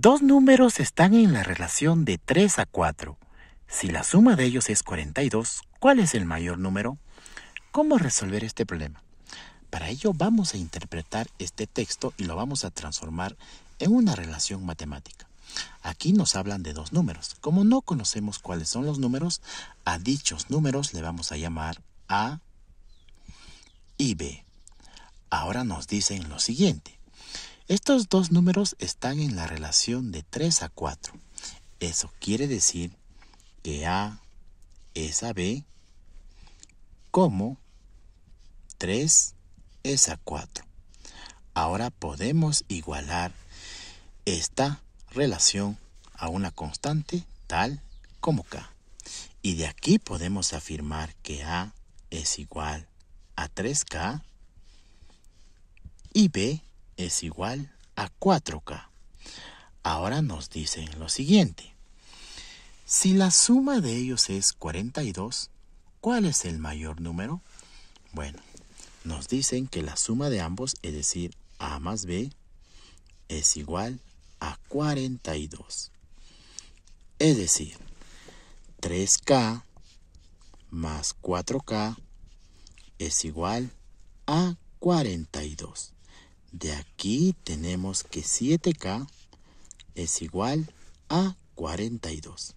Dos números están en la relación de 3 a 4. Si la suma de ellos es 42, ¿cuál es el mayor número? ¿Cómo resolver este problema? Para ello vamos a interpretar este texto y lo vamos a transformar en una relación matemática. Aquí nos hablan de dos números. Como no conocemos cuáles son los números, a dichos números le vamos a llamar A y B. Ahora nos dicen lo siguiente. Estos dos números están en la relación de 3 a 4. Eso quiere decir que A es a B como 3 es a 4. Ahora podemos igualar esta relación a una constante tal como K. Y de aquí podemos afirmar que A es igual a 3K y B es igual a 4K. Ahora nos dicen lo siguiente. Si la suma de ellos es 42, ¿cuál es el mayor número? Bueno, nos dicen que la suma de ambos, es decir, A más B, es igual a 42. Es decir, 3K más 4K es igual a 42. De aquí tenemos que 7K es igual a 42.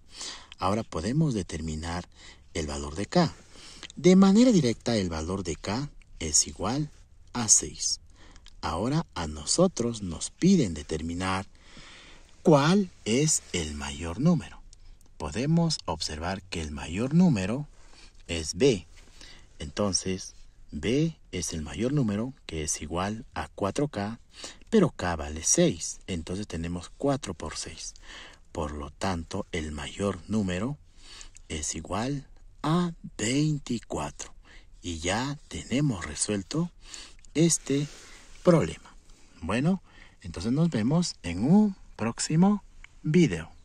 Ahora podemos determinar el valor de K. De manera directa el valor de K es igual a 6. Ahora a nosotros nos piden determinar cuál es el mayor número. Podemos observar que el mayor número es B. Entonces, B es el mayor número, que es igual a 4K, pero K vale 6, entonces tenemos 4 por 6. Por lo tanto, el mayor número es igual a 24. Y ya tenemos resuelto este problema. Bueno, entonces nos vemos en un próximo video.